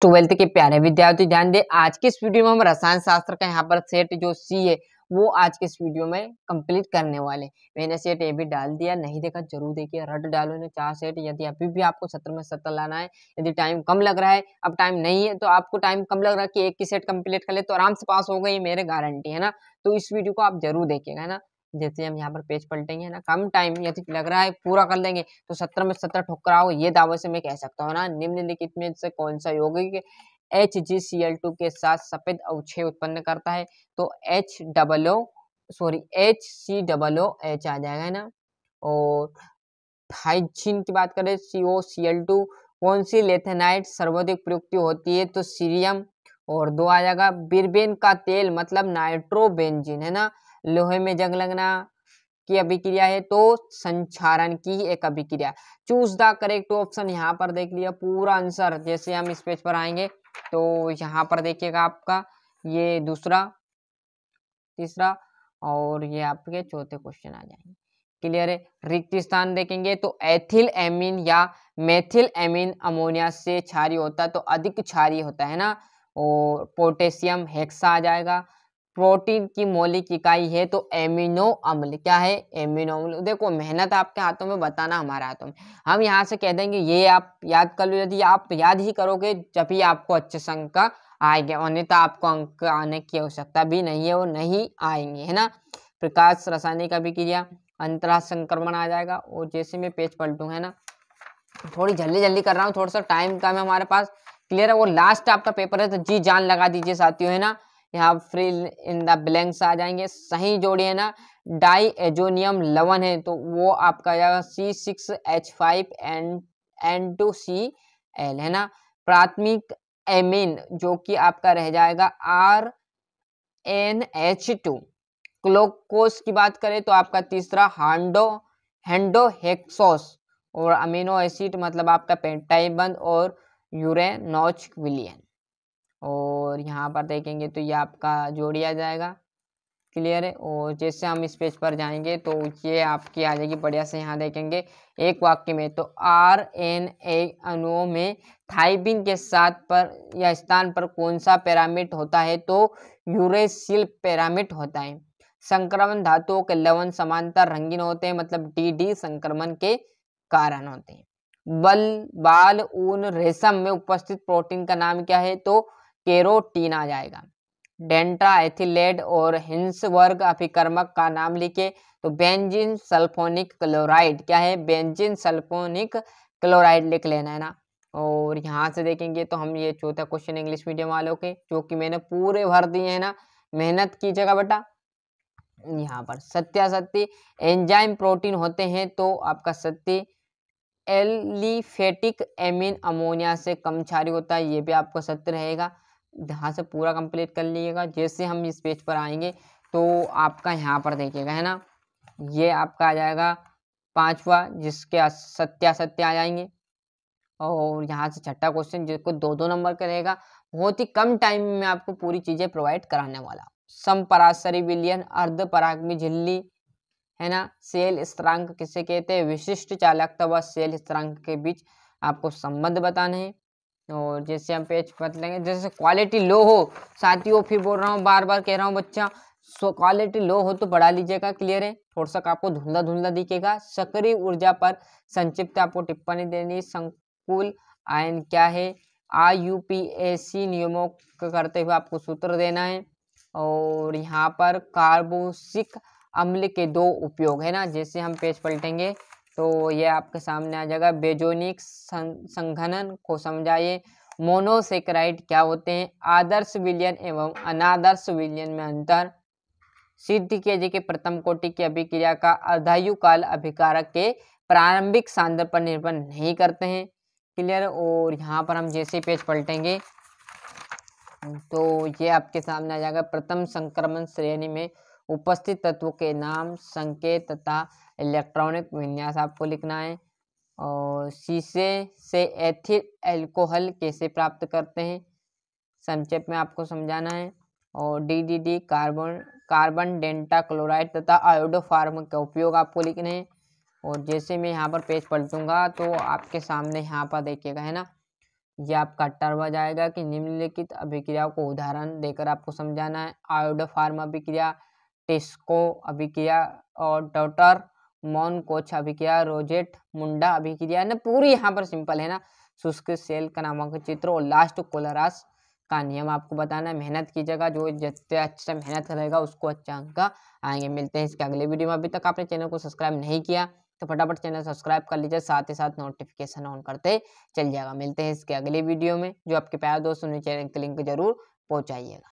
twelfth के प्यारे विद्यार्थी ध्यान दें आज के इस वीडियो में हम रसायन शास्त्र का यहाँ पर सेट जो सी है वो आज के इस वीडियो में कंप्लीट करने वाले मैंने सेट ए भी डाल दिया नहीं देखा जरूर देखिए रट डालो ने चार सेट यदि अभी भी आपको सत्र में सत्र लाना है यदि टाइम कम लग रहा है अब टाइम नहीं है तो आपको टाइम कम लग रहा है कि एक की सेट कंप्लीट कर ले तो आराम से पास हो गई मेरे गारंटी है ना तो इस वीडियो को आप जरूर देखिएगा है ना जैसे हम यहाँ पर पेज पलटेंगे ना कम टाइम यदि लग रहा है पूरा कर लेंगे तो सत्रह में सत्रह ठुकराओ ये दावे से मैं कह सकता हूँ ना निम्नलिखित में से कौन सा योग H G C L two के साथ सफेद अवच्छेद उत्पन्न करता है तो H double O sorry H C double O H आ जाएगा ना और हाइजीन की बात करें सी ओ सी एल टू कौन सी लेथेनाइट सर्वाधिक प्रयुक्ति होती है तो सीरियम और दो आ जाएगा बिरबेन का तेल मतलब नाइट्रोबेंजिन है ना लोहे में जंग लगना की अभिक्रिया है तो संचारण की ही एक अभिक्रिया चूज द करेक्ट ऑप्शन यहाँ पर देख लिया पूरा आंसर जैसे हम इस पेज पर आएंगे तो यहाँ पर देखिएगा आपका ये दूसरा तीसरा और ये आपके चौथे क्वेश्चन आ जाएंगे क्लियर है रिक्त स्थान देखेंगे तो एथिल एमिन या मेथिल एमिन अमोनिया से क्षारी होता है तो अधिक क्षारी होता है ना और पोटेशियम हेक्सा आ जाएगा प्रोटीन की मौलिक इकाई है तो एमिनो अम्ल क्या है एमिनो अम्ल देखो मेहनत आपके हाथों में बताना हमारे हाथों में हम यहाँ से कह देंगे ये आप याद कर लो यदि आप याद ही करोगे जब ही आपको अच्छे से अंक आएगा अन्यथा आपको अंक आने की आवश्यकता भी नहीं है वो नहीं आएंगे है ना प्रकाश रासायनिक अभिक्रिया अंतरा संक्रमण आ जाएगा और जैसे मैं पेज पलटू है ना थोड़ी जल्दी जल्दी कर रहा हूँ थोड़ा सा टाइम कम है हमारे पास क्लियर है वो लास्ट आपका पेपर है तो जी जान लगा दीजिए साथियों है ना यहाँ फ्री इन द ब्लैंक्स आ जाएंगे सही जोड़ी है ना डाई एजोनियम लवन है तो वो आपका आ जाएगा C six H five N N two C L है ना प्राथमिक एमिन जो कि आपका रह जाएगा R N H two glucose की बात करें तो आपका तीसरा हांडो हैंडो हेक्सोस और अमीनो एसिड मतलब आपका पेंटाइबंद और यूरेनोच विलियन और यहाँ पर देखेंगे तो ये आपका जोड़ आ जाएगा क्लियर है और जैसे हम इस पेज पर जाएंगे तो ये आपकी आ जाएगी बढ़िया से यहाँ देखेंगे एक वाक्य में तो आर एन ए अनुओं में थाइबिन के साथ पर या स्थान पर कौन सा पैरामिड होता है तो यूरेसिल पैरामिड होता है संक्रमण धातुओं के लवण समानता रंगीन होते हैं मतलब डी डी संक्रमण के कारण होते हैं बल बाल ऊन रेशम में उपस्थित प्रोटीन का नाम क्या है तो केरोटीन आ जाएगा डेंट्रा एथिलेड और हिंसवर्ग अभिकर्मक का नाम लिखे तो बेंजिन सल्फोनिक क्लोराइड क्या है बेंजिन सल्फोनिक क्लोराइड लिख लेना है ना और यहाँ से देखेंगे तो हम ये चौथा क्वेश्चन इंग्लिश मीडियम वालों के जो कि मैंने पूरे भर दिए हैं ना मेहनत कीजिएगा बेटा यहाँ पर सत्यासत्य एंजाइम प्रोटीन होते हैं तो आपका सत्य एलिफेटिक एमिन अमोनिया से कम क्षारी होता है ये भी आपको सत्य रहेगा यहाँ से पूरा कंप्लीट कर लीजिएगा जैसे हम इस पेज पर आएंगे तो आपका यहाँ पर देखिएगा है ना ये आपका आ जाएगा पांचवा जिसके सत्या सत्य आ जाएंगे और यहाँ से छठा क्वेश्चन जिसको दो दो नंबर का रहेगा बहुत ही कम टाइम में आपको पूरी चीज़ें प्रोवाइड कराने वाला सम पराशरी विलियन अर्ध पराग्मी झिल्ली है ना सेल स्त्रांक किसे कहते हैं विशिष्ट चालकता व सेल स्त्रांक के बीच आपको संबंध बताने हैं और जैसे हम पेज बदलेंगे जैसे क्वालिटी लो हो साथियों फिर बोल रहा हूँ बार बार कह रहा हूँ बच्चा सो क्वालिटी लो हो तो बढ़ा लीजिएगा क्लियर है थोड़ा सा आपको धुंधला धुंधला दिखेगा सक्रिय ऊर्जा पर संक्षिप्त आपको टिप्पणी देनी संकुल आयन क्या है आई यू पी करते हुए आपको सूत्र देना है और यहाँ पर कार्बोसिक अम्ल के दो उपयोग है ना जैसे हम पेज पलटेंगे तो ये आपके सामने आ जाएगा बेजोनिक संघनन को समझाइए मोनोसेक्राइड क्या होते हैं आदर्श विलियन एवं अनादर्श विलियन में अंतर सिद्ध किया जी के प्रथम कोटि की अभिक्रिया का अर्धायु काल अभिकारक के प्रारंभिक सांद्र पर निर्भर नहीं करते हैं क्लियर और यहाँ पर हम जैसे पेज पलटेंगे तो ये आपके सामने आ जाएगा प्रथम संक्रमण श्रेणी में उपस्थित तत्वों के नाम संकेत तथा इलेक्ट्रॉनिक विन्यास आपको लिखना है और शीशे से एथिल एल्कोहल कैसे प्राप्त करते हैं संक्षेप में आपको समझाना है और D D D carbon carbon डेंटा क्लोराइड तथा आयोडोफार्म का उपयोग आपको लिखने हैं और जैसे मैं यहाँ पर पेज पलटूंगा तो आपके सामने यहाँ पर देखिएगा है ना ये आपका टर्म जाएगा कि निम्नलिखित अभिक्रियाओं को उदाहरण देकर आपको समझाना है आयोडोफार्म अभिक्रिया टिस्को किया और डॉटर मोन कोच किया रोजेट मुंडा किया ना पूरी यहाँ पर सिंपल है ना शुष्क सेल का नामक चित्र और लास्ट कोलरास का नियम आपको बताना है मेहनत कीजिएगा जो जितने अच्छा मेहनत रहेगा उसको अच्छा अंक आएंगे मिलते हैं इसके अगले वीडियो में अभी तक आपने चैनल को सब्सक्राइब नहीं किया तो फटाफट चैनल सब्सक्राइब कर लीजिए साथ ही साथ नोटिफिकेशन ऑन करते चल जाएगा मिलते हैं इसके अगले वीडियो में जो आपके प्यार दोस्त ने चैनल के लिंक जरूर पहुँचाइएगा